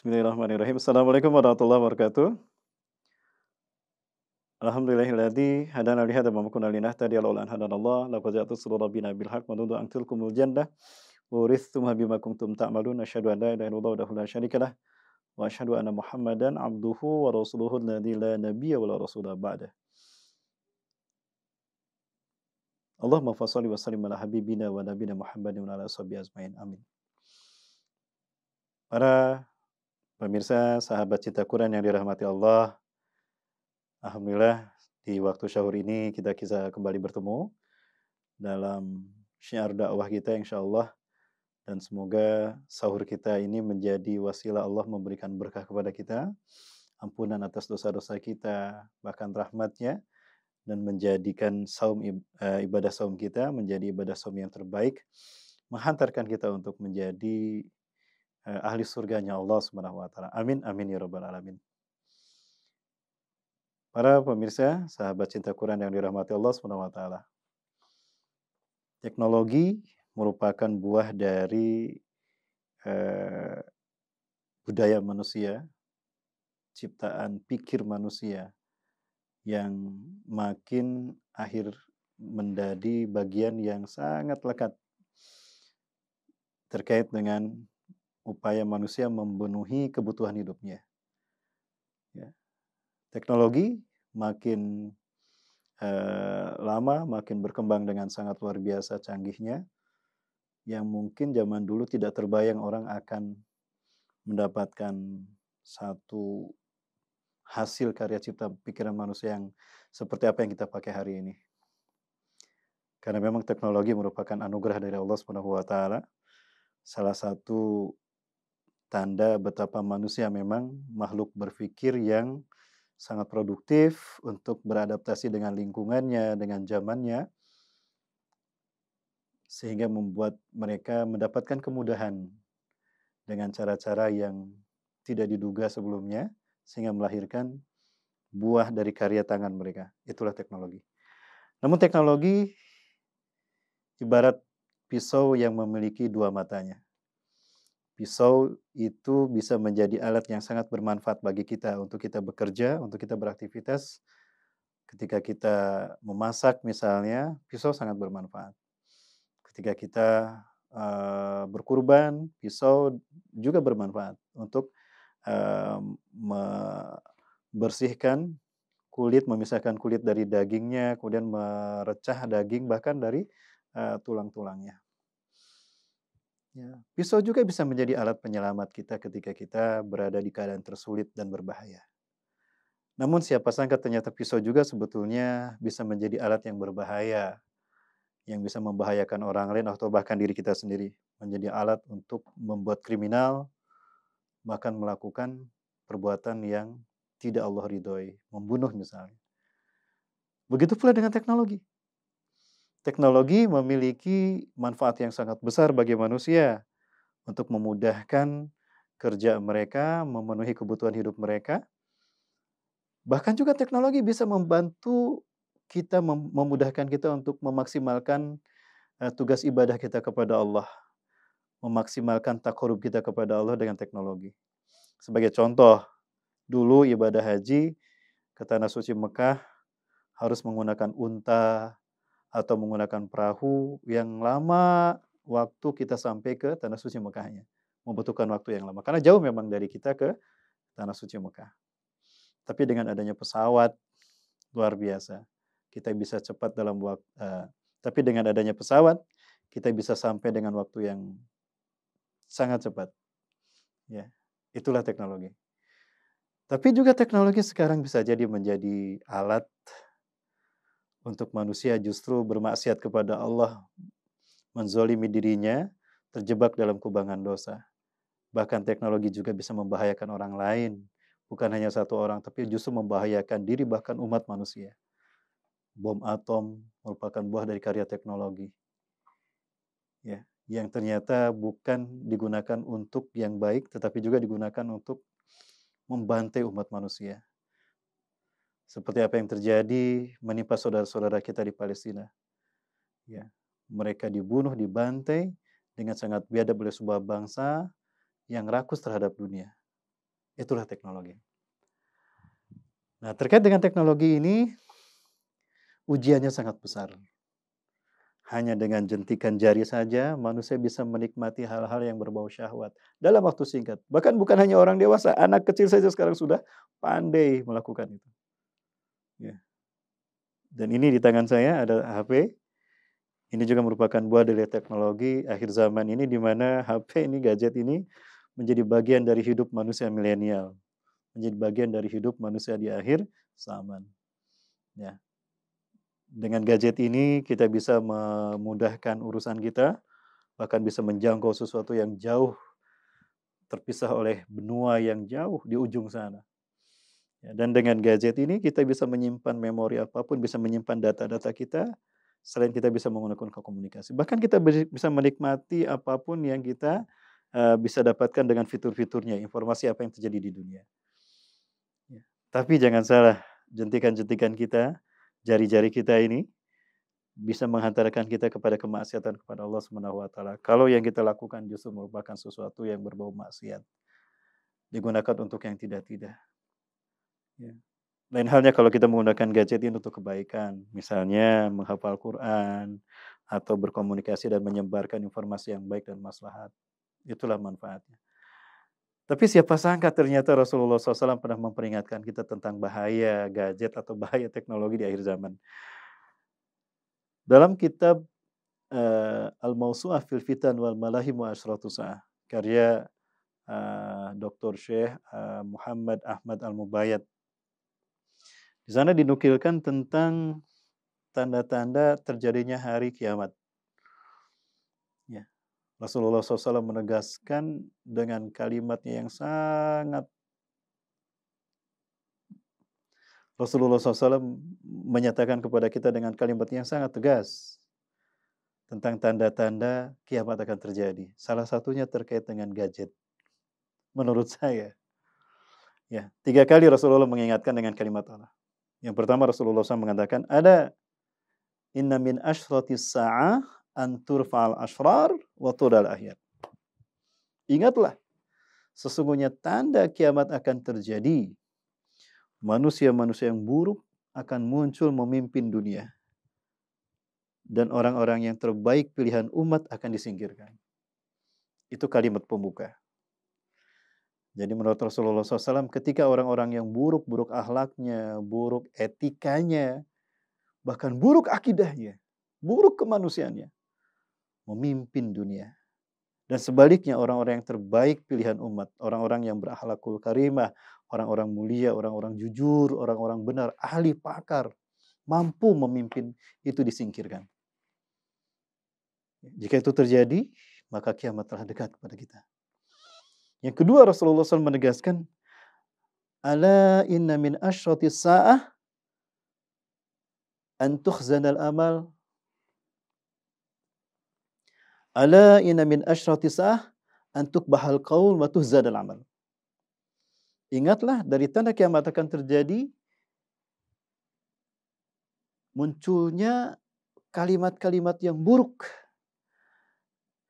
Bismillahirrahmanirrahim. Assalamualaikum warahmatullahi wabarakatuh. Alhamdulillahilladzi hadana li hadza wa ma kunna linahtadiya lawla an hadana Allah laqad ja'at rusulu rabbina bil haqq wa nudu an tilkumul jannah wa urithtumha bima kuntum ta'malun asyhadu an la ilaha illallah wahdahu la syarika lah wa asyhadu anna Muhammadan abduhu wa rasuluhu alladzi la nabiyya wa la rasula ba'da. Allahumma fassali wa sallim ala habibina wa nabina Muhammadin wa ala sahbihi ajmain. Amin. Para Pemirsa, sahabat cita Quran yang dirahmati Allah, Alhamdulillah di waktu syahur ini kita bisa kembali bertemu dalam syiar dakwah kita insya Allah. Dan semoga sahur kita ini menjadi wasilah Allah memberikan berkah kepada kita, ampunan atas dosa-dosa kita, bahkan rahmatnya, dan menjadikan saum eh, ibadah saum kita menjadi ibadah saum yang terbaik, menghantarkan kita untuk menjadi eh, ahli surganya Allah Subhanahu wa taala. Amin amin ya rabbal alamin. Para pemirsa, sahabat cinta Quran yang dirahmati Allah Subhanahu wa taala. Teknologi merupakan buah dari eh, budaya manusia, ciptaan pikir manusia yang makin akhir menjadi bagian yang sangat lekat terkait dengan upaya manusia memenuhi kebutuhan hidupnya. Ya. Teknologi makin eh, lama, makin berkembang dengan sangat luar biasa canggihnya, yang mungkin zaman dulu tidak terbayang orang akan mendapatkan satu hasil karya cipta pikiran manusia yang seperti apa yang kita pakai hari ini. Karena memang teknologi merupakan anugerah dari Allah SWT, Salah satu tanda betapa manusia memang makhluk berpikir yang sangat produktif untuk beradaptasi dengan lingkungannya, dengan zamannya, sehingga membuat mereka mendapatkan kemudahan dengan cara-cara yang tidak diduga sebelumnya, sehingga melahirkan buah dari karya tangan mereka. Itulah teknologi. Namun teknologi ibarat pisau yang memiliki dua matanya pisau itu bisa menjadi alat yang sangat bermanfaat bagi kita untuk kita bekerja, untuk kita beraktivitas. Ketika kita memasak misalnya, pisau sangat bermanfaat. Ketika kita uh, berkurban, pisau juga bermanfaat untuk uh, membersihkan kulit, memisahkan kulit dari dagingnya, kemudian merecah daging bahkan dari uh, tulang-tulangnya. Ya. Pisau juga bisa menjadi alat penyelamat kita ketika kita berada di keadaan tersulit dan berbahaya. Namun siapa sangka ternyata pisau juga sebetulnya bisa menjadi alat yang berbahaya, yang bisa membahayakan orang lain atau bahkan diri kita sendiri. Menjadi alat untuk membuat kriminal, bahkan melakukan perbuatan yang tidak Allah ridhoi, membunuh misalnya. Begitu pula dengan teknologi. Teknologi memiliki manfaat yang sangat besar bagi manusia untuk memudahkan kerja mereka, memenuhi kebutuhan hidup mereka. Bahkan juga teknologi bisa membantu kita memudahkan kita untuk memaksimalkan eh, tugas ibadah kita kepada Allah, memaksimalkan takorub kita kepada Allah dengan teknologi. Sebagai contoh, dulu ibadah haji ke tanah suci Mekah harus menggunakan unta, atau menggunakan perahu yang lama waktu kita sampai ke tanah suci Mekahnya. Membutuhkan waktu yang lama. Karena jauh memang dari kita ke tanah suci Mekah. Tapi dengan adanya pesawat luar biasa, kita bisa cepat dalam waktu. Uh, eh, tapi dengan adanya pesawat, kita bisa sampai dengan waktu yang sangat cepat. Ya, itulah teknologi. Tapi juga teknologi sekarang bisa jadi menjadi alat untuk manusia justru bermaksiat kepada Allah, menzolimi dirinya, terjebak dalam kubangan dosa. Bahkan teknologi juga bisa membahayakan orang lain. Bukan hanya satu orang, tapi justru membahayakan diri bahkan umat manusia. Bom atom merupakan buah dari karya teknologi. Ya, yang ternyata bukan digunakan untuk yang baik, tetapi juga digunakan untuk membantai umat manusia seperti apa yang terjadi menimpa saudara-saudara kita di Palestina. Ya, mereka dibunuh, dibantai dengan sangat biadab oleh sebuah bangsa yang rakus terhadap dunia. Itulah teknologi. Nah, terkait dengan teknologi ini, ujiannya sangat besar. Hanya dengan jentikan jari saja, manusia bisa menikmati hal-hal yang berbau syahwat dalam waktu singkat. Bahkan bukan hanya orang dewasa, anak kecil saja sekarang sudah pandai melakukan itu. Dan ini di tangan saya ada HP. Ini juga merupakan buah dari teknologi akhir zaman ini di mana HP ini gadget ini menjadi bagian dari hidup manusia milenial, menjadi bagian dari hidup manusia di akhir zaman. Ya. Dengan gadget ini kita bisa memudahkan urusan kita, bahkan bisa menjangkau sesuatu yang jauh terpisah oleh benua yang jauh di ujung sana. Ya, dan dengan gadget ini kita bisa menyimpan memori apapun, bisa menyimpan data-data kita, selain kita bisa menggunakan komunikasi. Bahkan kita bisa menikmati apapun yang kita uh, bisa dapatkan dengan fitur-fiturnya, informasi apa yang terjadi di dunia. Ya. Tapi jangan salah, jentikan-jentikan kita, jari-jari kita ini, bisa menghantarkan kita kepada kemaksiatan kepada Allah Subhanahu wa taala. Kalau yang kita lakukan justru merupakan sesuatu yang berbau maksiat digunakan untuk yang tidak-tidak. Ya. Lain halnya kalau kita menggunakan gadget ini untuk kebaikan, misalnya menghafal Quran atau berkomunikasi dan menyebarkan informasi yang baik dan maslahat. Itulah manfaatnya. Tapi siapa sangka ternyata Rasulullah SAW pernah memperingatkan kita tentang bahaya gadget atau bahaya teknologi di akhir zaman. Dalam kitab uh, eh, Al-Mausu'ah fil Fitan wal Malahim wa karya uh, eh, Dr. Syekh uh, eh, Muhammad Ahmad Al-Mubayat di sana dinukilkan tentang tanda-tanda terjadinya hari kiamat. Ya. Rasulullah SAW menegaskan dengan kalimatnya yang sangat Rasulullah SAW menyatakan kepada kita dengan kalimat yang sangat tegas tentang tanda-tanda kiamat akan terjadi. Salah satunya terkait dengan gadget. Menurut saya, ya tiga kali Rasulullah mengingatkan dengan kalimat Allah. Yang pertama Rasulullah SAW mengatakan ada inna min ashrati sa'ah an turfa'al ashrar wa tudal ahyar. Ingatlah, sesungguhnya tanda kiamat akan terjadi. Manusia-manusia yang buruk akan muncul memimpin dunia. Dan orang-orang yang terbaik pilihan umat akan disingkirkan. Itu kalimat pembuka. Jadi menurut Rasulullah SAW ketika orang-orang yang buruk-buruk ahlaknya, buruk etikanya, bahkan buruk akidahnya, buruk kemanusiaannya, memimpin dunia. Dan sebaliknya orang-orang yang terbaik pilihan umat, orang-orang yang berakhlakul karimah, orang-orang mulia, orang-orang jujur, orang-orang benar, ahli pakar, mampu memimpin itu disingkirkan. Jika itu terjadi, maka kiamat telah dekat kepada kita. Yang kedua Rasulullah SAW menegaskan, Ala inna min asyrati sa'ah an tukhzanal amal Ala inna min asyrati sa'ah an tukbahal qaul wa tuhzanal amal. Ingatlah dari tanda kiamat akan terjadi munculnya kalimat-kalimat yang buruk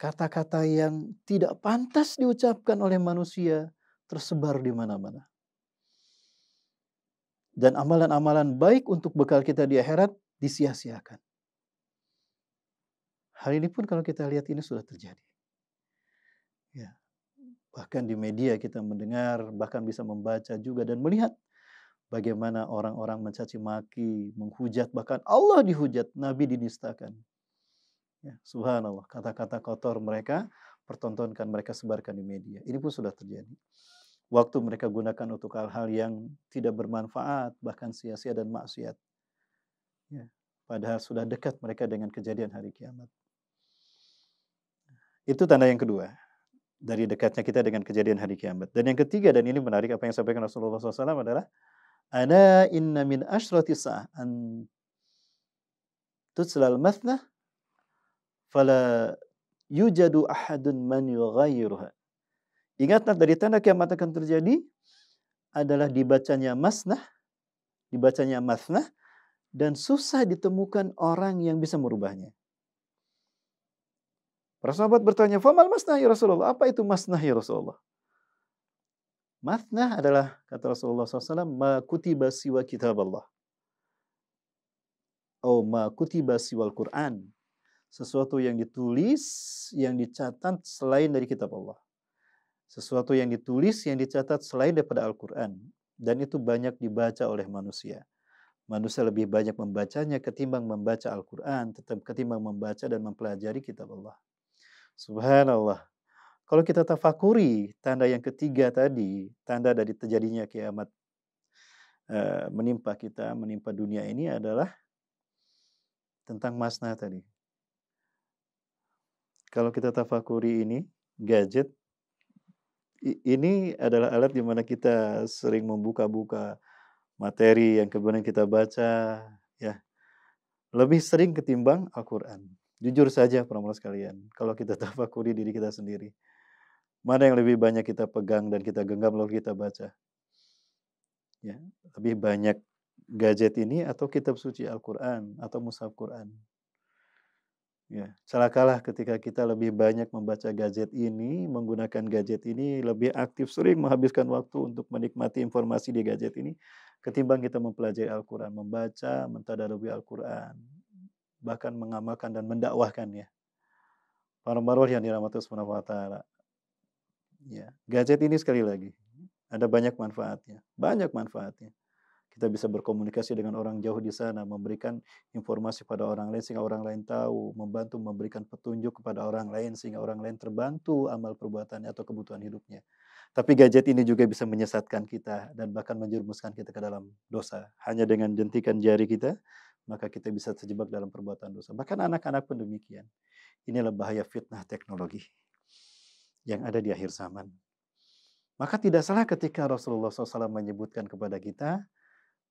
kata-kata yang tidak pantas diucapkan oleh manusia tersebar di mana-mana. Dan amalan-amalan baik untuk bekal kita di akhirat disia-siakan. Hal ini pun kalau kita lihat ini sudah terjadi. Ya. Bahkan di media kita mendengar, bahkan bisa membaca juga dan melihat bagaimana orang-orang mencaci maki, menghujat, bahkan Allah dihujat, Nabi dinistakan. Ya, subhanallah, kata-kata kotor mereka, pertontonkan mereka sebarkan di media. Ini pun sudah terjadi. Waktu mereka gunakan untuk hal-hal yang tidak bermanfaat, bahkan sia-sia dan maksiat. Ya, padahal sudah dekat mereka dengan kejadian hari kiamat. Itu tanda yang kedua dari dekatnya kita dengan kejadian hari kiamat. Dan yang ketiga dan ini menarik apa yang sampaikan Rasulullah SAW adalah ana inna min ashrati sa'an tutsla al-mathna fala yujadu ahadun man yughayyiruha. Ingatlah dari tanda kiamat akan terjadi adalah dibacanya masnah, dibacanya masnah dan susah ditemukan orang yang bisa merubahnya. Para sahabat bertanya, "Famal masnah ya Rasulullah? Apa itu masnah ya Rasulullah?" Masnah adalah kata Rasulullah SAW, "Ma kutiba siwa kitab Allah." Oh, ma kutiba siwal Quran sesuatu yang ditulis, yang dicatat selain dari kitab Allah. Sesuatu yang ditulis, yang dicatat selain daripada Al-Quran. Dan itu banyak dibaca oleh manusia. Manusia lebih banyak membacanya ketimbang membaca Al-Quran, tetap ketimbang membaca dan mempelajari kitab Allah. Subhanallah. Kalau kita tafakuri tanda yang ketiga tadi, tanda dari terjadinya kiamat eh, menimpa kita, menimpa dunia ini adalah tentang masna tadi kalau kita tafakuri ini, gadget ini adalah alat di mana kita sering membuka-buka materi yang kemudian kita baca, ya lebih sering ketimbang Al-Quran. Jujur saja, pemirsa sekalian, kalau kita tafakuri diri kita sendiri, mana yang lebih banyak kita pegang dan kita genggam lalu kita baca? Ya, lebih banyak gadget ini atau kitab suci Al-Quran atau mushaf Quran? Ya, celakalah ketika kita lebih banyak membaca gadget ini, menggunakan gadget ini, lebih aktif sering menghabiskan waktu untuk menikmati informasi di gadget ini, ketimbang kita mempelajari Al-Quran, membaca, mentadarubi Al-Quran, bahkan mengamalkan dan mendakwahkan ya, Para marwah yang dirahmati subhanahu wa ta'ala. Ya, gadget ini sekali lagi, ada banyak manfaatnya, banyak manfaatnya kita bisa berkomunikasi dengan orang jauh di sana, memberikan informasi pada orang lain sehingga orang lain tahu, membantu memberikan petunjuk kepada orang lain sehingga orang lain terbantu amal perbuatannya atau kebutuhan hidupnya. Tapi gadget ini juga bisa menyesatkan kita dan bahkan menjerumuskan kita ke dalam dosa. Hanya dengan jentikan jari kita, maka kita bisa terjebak dalam perbuatan dosa. Bahkan anak-anak pun demikian. Inilah bahaya fitnah teknologi yang ada di akhir zaman. Maka tidak salah ketika Rasulullah SAW menyebutkan kepada kita,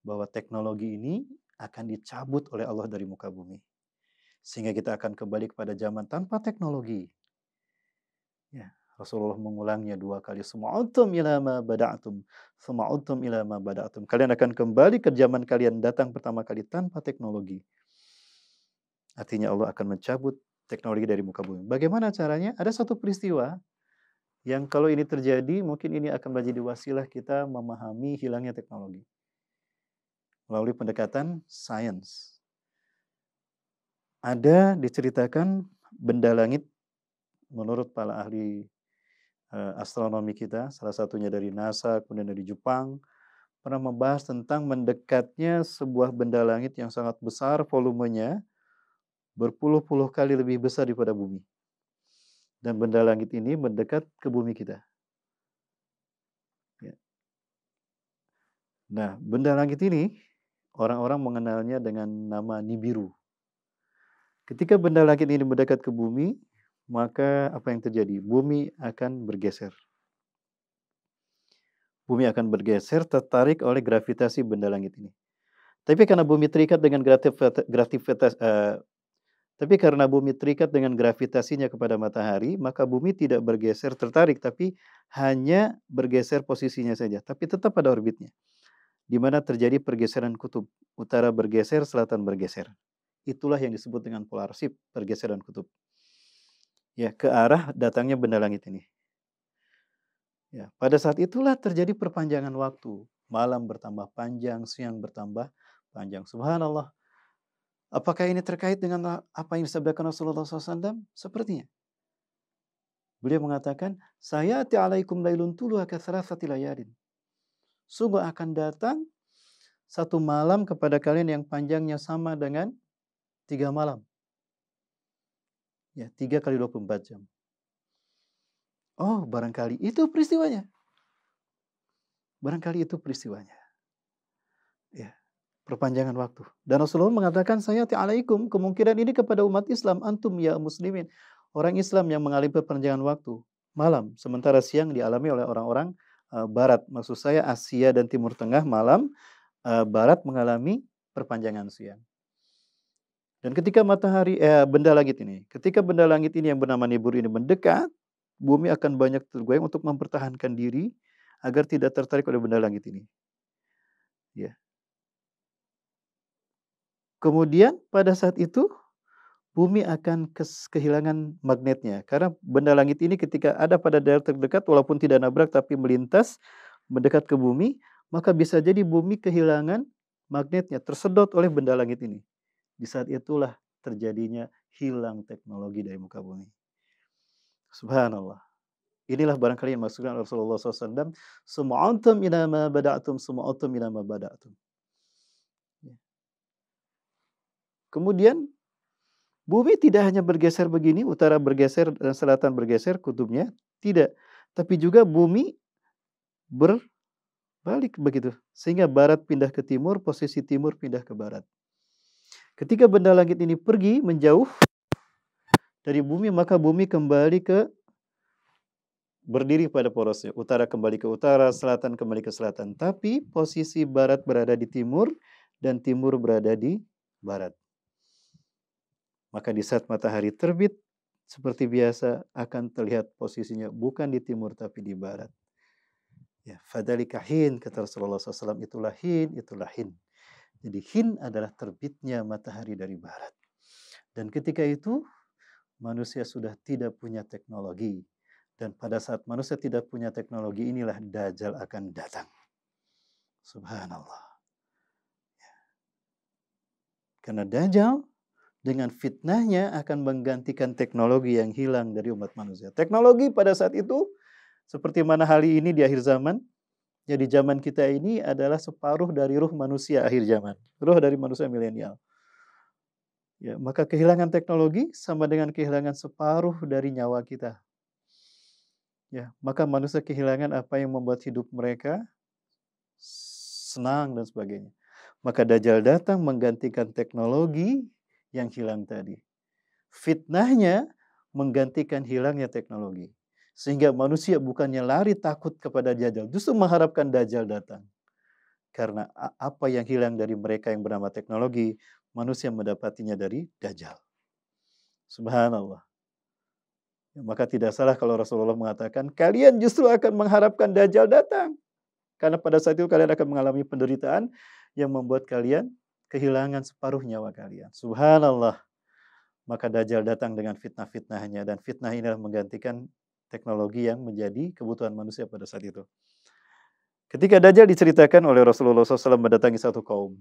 bahwa teknologi ini akan dicabut oleh Allah dari muka bumi. Sehingga kita akan kembali kepada zaman tanpa teknologi. Ya, Rasulullah mengulangnya dua kali. Suma'utum ilama bada'atum. Suma'utum ilama bada'atum. Kalian akan kembali ke zaman kalian datang pertama kali tanpa teknologi. Artinya Allah akan mencabut teknologi dari muka bumi. Bagaimana caranya? Ada satu peristiwa yang kalau ini terjadi mungkin ini akan menjadi wasilah kita memahami hilangnya teknologi melalui pendekatan sains. Ada diceritakan benda langit menurut para ahli eh, astronomi kita, salah satunya dari NASA, kemudian dari Jepang, pernah membahas tentang mendekatnya sebuah benda langit yang sangat besar volumenya, berpuluh-puluh kali lebih besar daripada bumi. Dan benda langit ini mendekat ke bumi kita. Ya. Nah, benda langit ini Orang-orang mengenalnya dengan nama Nibiru. Ketika benda langit ini mendekat ke bumi, maka apa yang terjadi? Bumi akan bergeser. Bumi akan bergeser tertarik oleh gravitasi benda langit ini. Tapi karena bumi terikat dengan gravitasi, uh, eh, tapi karena bumi terikat dengan gravitasinya kepada matahari, maka bumi tidak bergeser tertarik, tapi hanya bergeser posisinya saja, tapi tetap pada orbitnya di mana terjadi pergeseran kutub, utara bergeser, selatan bergeser. Itulah yang disebut dengan polar shift, pergeseran kutub. Ya, ke arah datangnya benda langit ini. Ya, pada saat itulah terjadi perpanjangan waktu. Malam bertambah panjang, siang bertambah panjang. Subhanallah. Apakah ini terkait dengan ah, apa yang disabdakan Rasulullah SAW? Sepertinya. Beliau mengatakan, Saya ti'alaikum laylun tuluha kathrathati layalin. Sungguh akan datang satu malam kepada kalian yang panjangnya sama dengan tiga malam. Ya, tiga kali 24 jam. Oh, barangkali itu peristiwanya. Barangkali itu peristiwanya. Ya, perpanjangan waktu. Dan Rasulullah mengatakan saya ti'alaikum, kemungkinan ini kepada umat Islam antum ya muslimin. Orang Islam yang mengalami perpanjangan waktu malam sementara siang dialami oleh orang-orang Eh, barat, maksud saya Asia dan Timur Tengah malam eh, barat mengalami perpanjangan siang. Dan ketika matahari eh, benda langit ini, ketika benda langit ini yang bernama Nibiru ini mendekat, bumi akan banyak tergoyang untuk mempertahankan diri agar tidak tertarik oleh benda langit ini. Ya. Kemudian pada saat itu bumi akan kehilangan magnetnya. Karena benda langit ini ketika ada pada daerah terdekat, walaupun tidak nabrak tapi melintas mendekat ke bumi, maka bisa jadi bumi kehilangan magnetnya, tersedot oleh benda langit ini. Di saat itulah terjadinya hilang teknologi dari muka bumi. Subhanallah. Inilah barangkali yang maksudkan Rasulullah SAW. Sumu'antum inama bada'atum, ina inama bada'atum. Ya. Kemudian Bumi tidak hanya bergeser begini, utara bergeser dan selatan bergeser kutubnya, tidak. Tapi juga bumi berbalik begitu. Sehingga barat pindah ke timur, posisi timur pindah ke barat. Ketika benda langit ini pergi menjauh dari bumi, maka bumi kembali ke berdiri pada porosnya. Utara kembali ke utara, selatan kembali ke selatan. Tapi posisi barat berada di timur dan timur berada di barat. Maka di saat matahari terbit, seperti biasa akan terlihat posisinya bukan di timur tapi di barat. Ya, fadalika hin kata Rasulullah SAW itulah hin itulah hin. Jadi hin adalah terbitnya matahari dari barat. Dan ketika itu manusia sudah tidak punya teknologi dan pada saat manusia tidak punya teknologi inilah dajjal akan datang. Subhanallah. Ya. Karena dajjal dengan fitnahnya akan menggantikan teknologi yang hilang dari umat manusia. Teknologi pada saat itu seperti mana hari ini di akhir zaman. Jadi zaman kita ini adalah separuh dari ruh manusia akhir zaman, ruh dari manusia milenial. Ya, maka kehilangan teknologi sama dengan kehilangan separuh dari nyawa kita. Ya, maka manusia kehilangan apa yang membuat hidup mereka senang dan sebagainya. Maka Dajjal datang menggantikan teknologi yang hilang tadi. Fitnahnya menggantikan hilangnya teknologi. Sehingga manusia bukannya lari takut kepada Dajjal, justru mengharapkan Dajjal datang. Karena apa yang hilang dari mereka yang bernama teknologi, manusia mendapatinya dari Dajjal. Subhanallah. Ya, maka tidak salah kalau Rasulullah mengatakan, kalian justru akan mengharapkan Dajjal datang. Karena pada saat itu kalian akan mengalami penderitaan yang membuat kalian kehilangan separuh nyawa kalian. Subhanallah. Maka Dajjal datang dengan fitnah-fitnahnya dan fitnah ini adalah menggantikan teknologi yang menjadi kebutuhan manusia pada saat itu. Ketika Dajjal diceritakan oleh Rasulullah SAW mendatangi satu kaum.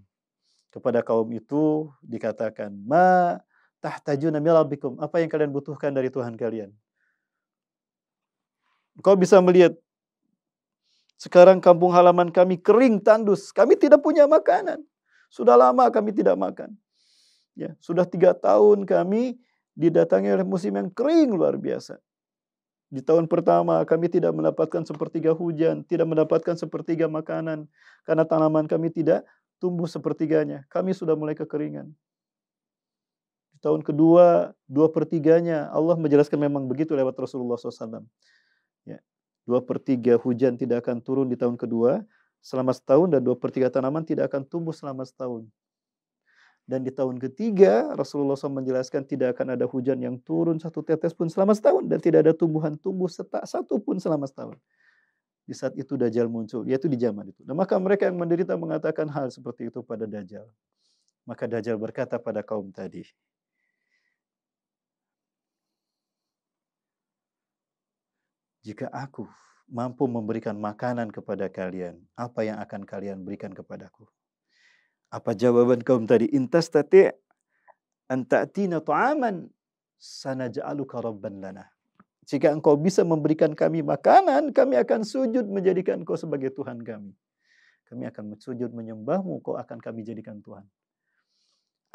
Kepada kaum itu dikatakan, Ma tahtajuna milabikum. Apa yang kalian butuhkan dari Tuhan kalian? Kau bisa melihat, sekarang kampung halaman kami kering tandus. Kami tidak punya makanan. Sudah lama kami tidak makan. Ya, sudah tiga tahun kami didatangi oleh musim yang kering luar biasa. Di tahun pertama kami tidak mendapatkan sepertiga hujan, tidak mendapatkan sepertiga makanan karena tanaman kami tidak tumbuh sepertiganya. Kami sudah mulai kekeringan. Di tahun kedua, dua pertiganya Allah menjelaskan memang begitu lewat Rasulullah SAW. Ya, dua pertiga hujan tidak akan turun di tahun kedua selama setahun dan dua per tiga tanaman tidak akan tumbuh selama setahun. Dan di tahun ketiga, Rasulullah SAW menjelaskan tidak akan ada hujan yang turun satu tetes pun selama setahun. Dan tidak ada tumbuhan tumbuh setak satu pun selama setahun. Di saat itu Dajjal muncul, yaitu di zaman itu. Nah, maka mereka yang menderita mengatakan hal seperti itu pada Dajjal. Maka Dajjal berkata pada kaum tadi, jika aku mampu memberikan makanan kepada kalian, apa yang akan kalian berikan kepadaku? Apa jawaban kaum tadi? Intas tati antatina tuaman sanaja'aluka rabban lana. Jika engkau bisa memberikan kami makanan, kami akan sujud menjadikan engkau sebagai Tuhan kami. Kami akan sujud menyembahmu, kau akan kami jadikan Tuhan.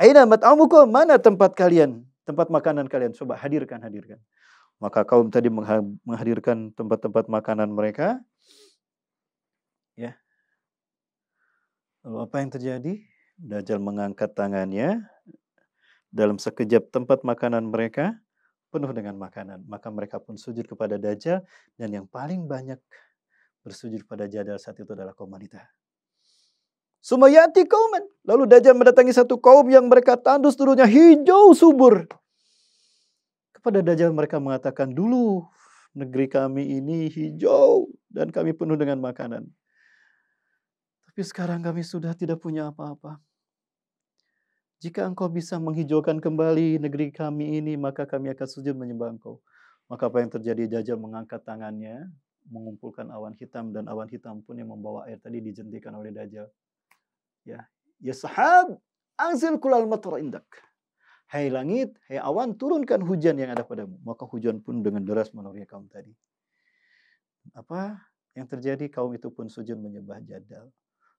Aina mat'amukum, mana tempat kalian? Tempat makanan kalian, coba hadirkan, hadirkan. Maka kaum tadi menghadirkan tempat-tempat makanan mereka. Ya. Lalu apa yang terjadi? Dajjal mengangkat tangannya. Dalam sekejap tempat makanan mereka penuh dengan makanan. Maka mereka pun sujud kepada Dajjal. Dan yang paling banyak bersujud pada Dajjal saat itu adalah kaum wanita. Sumayati kaum, Lalu Dajjal mendatangi satu kaum yang mereka tandus turunnya hijau subur. Pada Dajjal mereka mengatakan, dulu negeri kami ini hijau dan kami penuh dengan makanan. Tapi sekarang kami sudah tidak punya apa-apa. Jika engkau bisa menghijaukan kembali negeri kami ini, maka kami akan sujud menyembah engkau. Maka apa yang terjadi? Dajjal mengangkat tangannya, mengumpulkan awan hitam, dan awan hitam pun yang membawa air tadi dijentikan oleh Dajjal. Ya, ya sahab, anzil kulal matur indak. Hai langit, hai awan, turunkan hujan yang ada padamu. Maka hujan pun dengan deras menuruni kaum tadi. Apa yang terjadi? Kaum itu pun sujud menyembah jadal.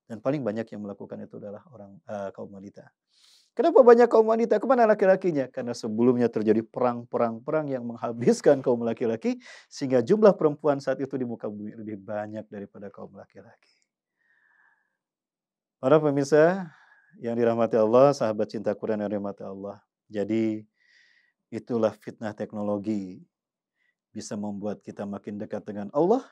Dan paling banyak yang melakukan itu adalah orang uh, kaum wanita. Kenapa banyak kaum wanita? Kemana laki-lakinya? Karena sebelumnya terjadi perang-perang-perang yang menghabiskan kaum laki-laki. Sehingga jumlah perempuan saat itu di muka bumi lebih banyak daripada kaum laki-laki. Para pemirsa yang dirahmati Allah, sahabat cinta Quran yang dirahmati Allah. Jadi itulah fitnah teknologi bisa membuat kita makin dekat dengan Allah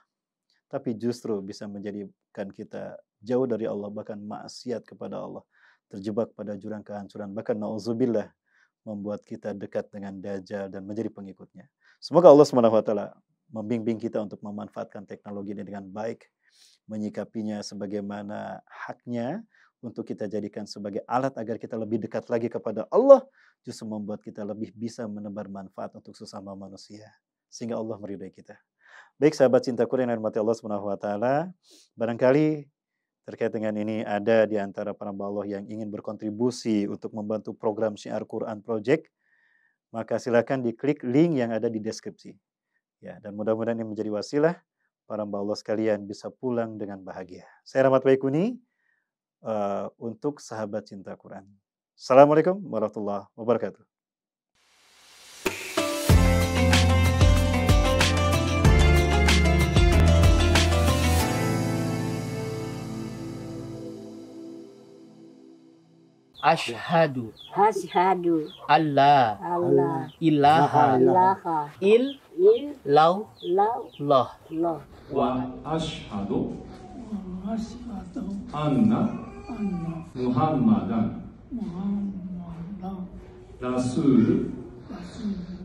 tapi justru bisa menjadikan kita jauh dari Allah bahkan maksiat kepada Allah terjebak pada jurang kehancuran bahkan nauzubillah membuat kita dekat dengan dajjal dan menjadi pengikutnya. Semoga Allah SWT membimbing kita untuk memanfaatkan teknologi ini dengan baik, menyikapinya sebagaimana haknya untuk kita jadikan sebagai alat agar kita lebih dekat lagi kepada Allah justru membuat kita lebih bisa menebar manfaat untuk sesama manusia sehingga Allah meridai kita. Baik sahabat cinta Quran yang dirahmati Allah Subhanahu wa taala, barangkali terkait dengan ini ada di antara para Allah yang ingin berkontribusi untuk membantu program Syiar Quran Project, maka silakan diklik link yang ada di deskripsi. Ya, dan mudah-mudahan ini menjadi wasilah para Allah sekalian bisa pulang dengan bahagia. Saya Rahmat Baikuni, uh, untuk sahabat cinta Quran. Assalamualaikum warahmatullahi wabarakatuh. Ashadu Ashadu Allah Allah Ilaha Ilaha Il Il Lau Lau Loh Loh Wa ashadu Anna Muhammadan Muhammadan Rasul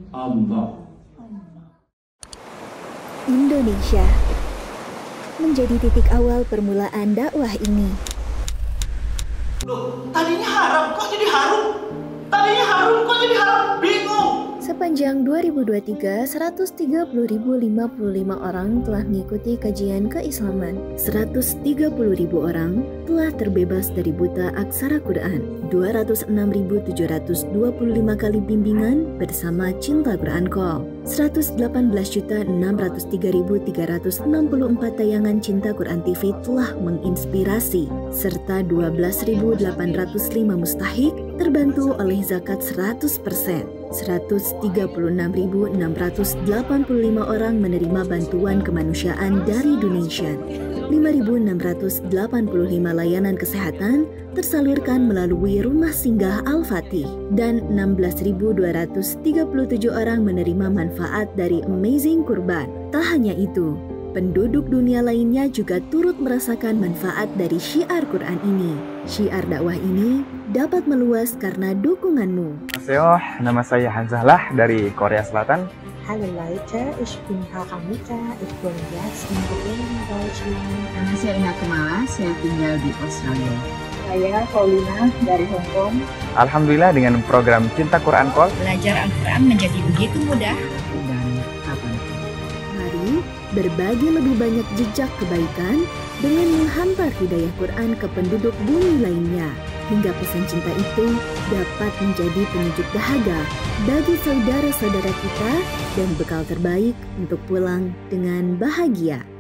Allah Indonesia menjadi titik awal permulaan dakwah ini. Loh, tadinya harap kok jadi harum? Tadinya harum kok jadi harum. Bingung. Sepanjang 2023, 130.055 orang telah mengikuti kajian keislaman. 130.000 orang telah terbebas dari buta aksara Quran. 206.725 kali bimbingan bersama Cinta Quran Call. 118.603.364 tayangan Cinta Quran TV telah menginspirasi, serta 12.805 mustahik terbantu oleh zakat 100%. 136.685 orang menerima bantuan kemanusiaan dari Indonesia. 5.685 layanan kesehatan tersalurkan melalui rumah singgah Al-Fatih dan 16.237 orang menerima manfaat dari Amazing Kurban. Tak hanya itu, penduduk dunia lainnya juga turut merasakan manfaat dari syiar Quran ini. Syiar dakwah ini dapat meluas karena dukunganmu. Halo, nama saya Hanzahlah dari Korea Selatan. Halo Leute, ich bin Haramika, ich bin jetzt in Berlin, Deutschland. Nama saya Rina Kemala, saya tinggal di Australia. Saya Paulina dari Hong Kong. Alhamdulillah dengan program Cinta Quran Call. Belajar Al-Quran menjadi begitu mudah. Dan apa? Mari berbagi lebih banyak jejak kebaikan dengan menghantar hidayah Quran ke penduduk bumi lainnya hingga pesan cinta itu dapat menjadi penunjuk dahaga bagi saudara-saudara kita dan bekal terbaik untuk pulang dengan bahagia.